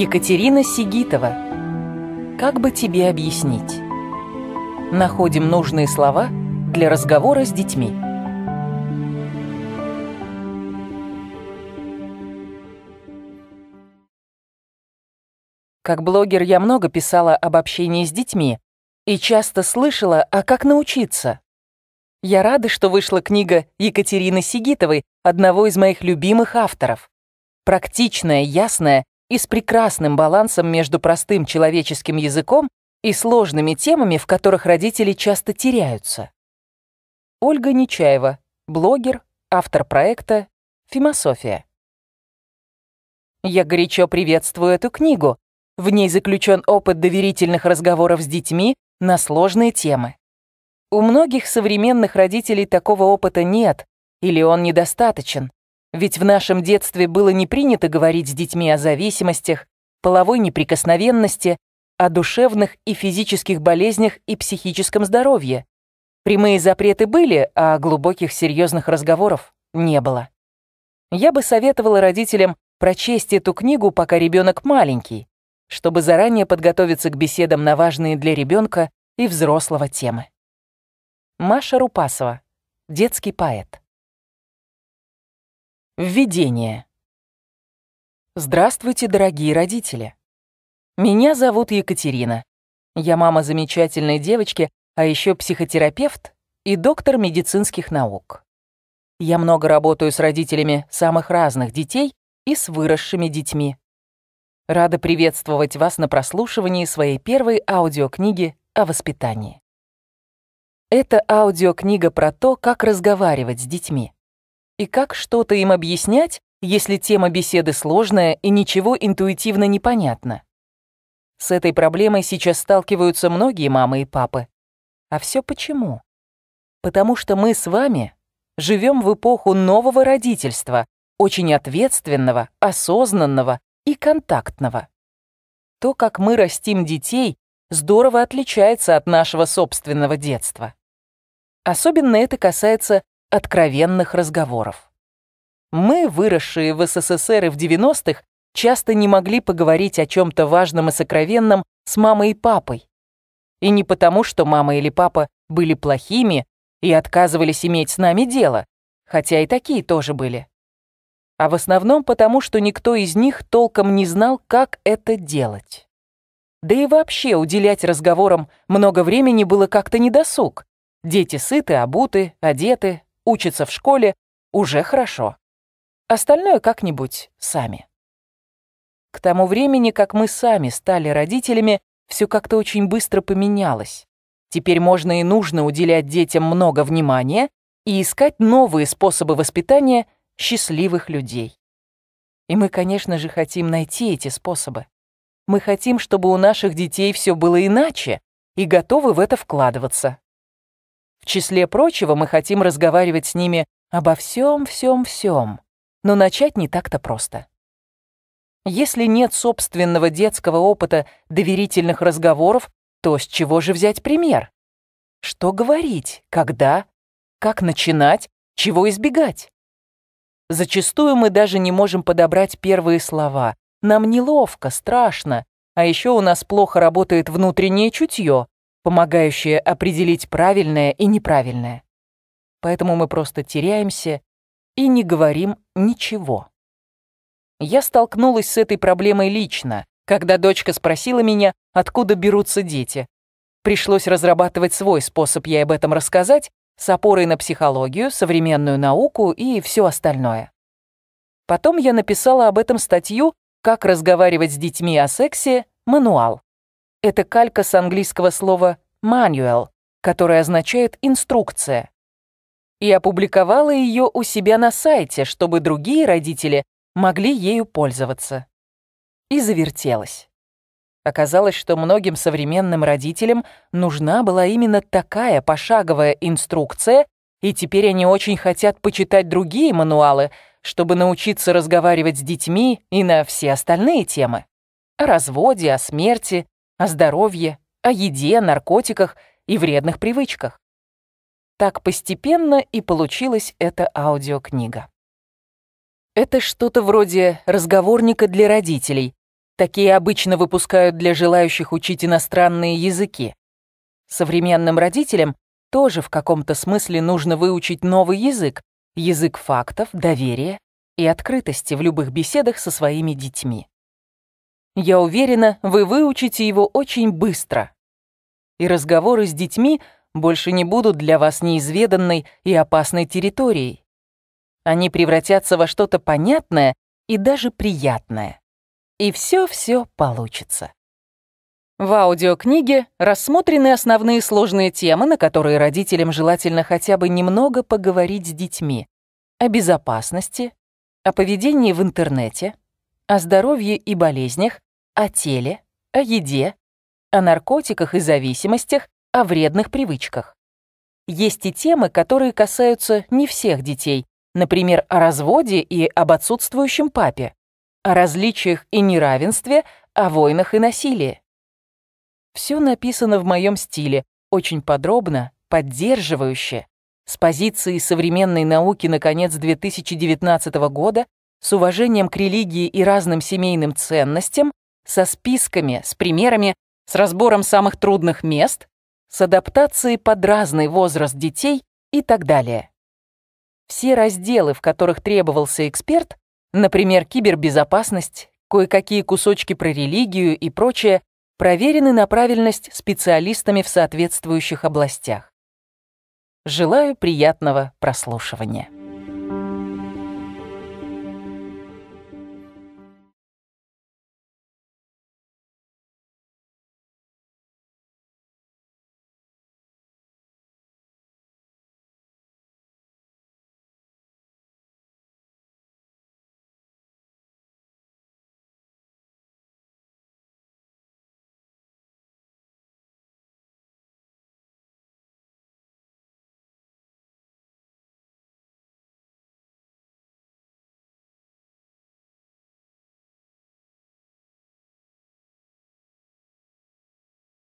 Екатерина Сигитова. Как бы тебе объяснить? Находим нужные слова для разговора с детьми. Как блогер я много писала об общении с детьми и часто слышала а «Как научиться». Я рада, что вышла книга Екатерины Сигитовой, одного из моих любимых авторов. Практичная, ясная и с прекрасным балансом между простым человеческим языком и сложными темами, в которых родители часто теряются. Ольга Нечаева, блогер, автор проекта «Фимософия». Я горячо приветствую эту книгу. В ней заключен опыт доверительных разговоров с детьми на сложные темы. У многих современных родителей такого опыта нет или он недостаточен. Ведь в нашем детстве было не принято говорить с детьми о зависимостях, половой неприкосновенности, о душевных и физических болезнях и психическом здоровье. Прямые запреты были, а глубоких серьезных разговоров не было. Я бы советовала родителям прочесть эту книгу, пока ребенок маленький, чтобы заранее подготовиться к беседам на важные для ребенка и взрослого темы. Маша Рупасова, детский поэт. Введение. Здравствуйте, дорогие родители. Меня зовут Екатерина. Я мама замечательной девочки, а еще психотерапевт и доктор медицинских наук. Я много работаю с родителями самых разных детей и с выросшими детьми. Рада приветствовать вас на прослушивании своей первой аудиокниги о воспитании. Это аудиокнига про то, как разговаривать с детьми. И как что-то им объяснять, если тема беседы сложная и ничего интуитивно непонятно? С этой проблемой сейчас сталкиваются многие мамы и папы. А все почему? Потому что мы с вами живем в эпоху нового родительства, очень ответственного, осознанного и контактного. То, как мы растим детей, здорово отличается от нашего собственного детства. Особенно это касается откровенных разговоров. Мы, выросшие в СССР и в 90-х, часто не могли поговорить о чем-то важном и сокровенном с мамой и папой. И не потому, что мама или папа были плохими и отказывались иметь с нами дело, хотя и такие тоже были. А в основном потому, что никто из них толком не знал, как это делать. Да и вообще уделять разговорам много времени было как-то недосуг. Дети сыты, обуты, одеты, учатся в школе, уже хорошо. Остальное как-нибудь сами. К тому времени, как мы сами стали родителями, все как-то очень быстро поменялось. Теперь можно и нужно уделять детям много внимания и искать новые способы воспитания счастливых людей. И мы, конечно же, хотим найти эти способы. Мы хотим, чтобы у наших детей все было иначе и готовы в это вкладываться. В числе прочего, мы хотим разговаривать с ними обо всем, всем, всем. Но начать не так-то просто. Если нет собственного детского опыта доверительных разговоров, то с чего же взять пример? Что говорить, когда, как начинать, чего избегать? Зачастую мы даже не можем подобрать первые слова. Нам неловко, страшно, а еще у нас плохо работает внутреннее чутье, помогающее определить правильное и неправильное. Поэтому мы просто теряемся и не говорим ничего. Я столкнулась с этой проблемой лично, когда дочка спросила меня, откуда берутся дети. Пришлось разрабатывать свой способ ей об этом рассказать с опорой на психологию, современную науку и все остальное. Потом я написала об этом статью «Как разговаривать с детьми о сексе. Мануал». Это калька с английского слова «manual», которое означает «инструкция». И опубликовала ее у себя на сайте, чтобы другие родители могли ею пользоваться. И завертелась. Оказалось, что многим современным родителям нужна была именно такая пошаговая инструкция, и теперь они очень хотят почитать другие мануалы, чтобы научиться разговаривать с детьми и на все остальные темы. О разводе, о смерти, о здоровье, о еде, наркотиках и вредных привычках. Так постепенно и получилась эта аудиокнига. Это что-то вроде разговорника для родителей. Такие обычно выпускают для желающих учить иностранные языки. Современным родителям тоже в каком-то смысле нужно выучить новый язык, язык фактов, доверия и открытости в любых беседах со своими детьми. Я уверена, вы выучите его очень быстро. И разговоры с детьми больше не будут для вас неизведанной и опасной территорией. Они превратятся во что-то понятное и даже приятное. И все-все получится. В аудиокниге рассмотрены основные сложные темы, на которые родителям желательно хотя бы немного поговорить с детьми. О безопасности, о поведении в интернете, о здоровье и болезнях, о теле, о еде, о наркотиках и зависимостях, о вредных привычках. Есть и темы, которые касаются не всех детей, например, о разводе и об отсутствующем папе, о различиях и неравенстве, о войнах и насилии. Все написано в моем стиле, очень подробно, поддерживающе, с позиции современной науки на конец 2019 года, с уважением к религии и разным семейным ценностям, со списками, с примерами, с разбором самых трудных мест, с адаптацией под разный возраст детей и так далее. Все разделы, в которых требовался эксперт, например, кибербезопасность, кое-какие кусочки про религию и прочее, проверены на правильность специалистами в соответствующих областях. Желаю приятного прослушивания.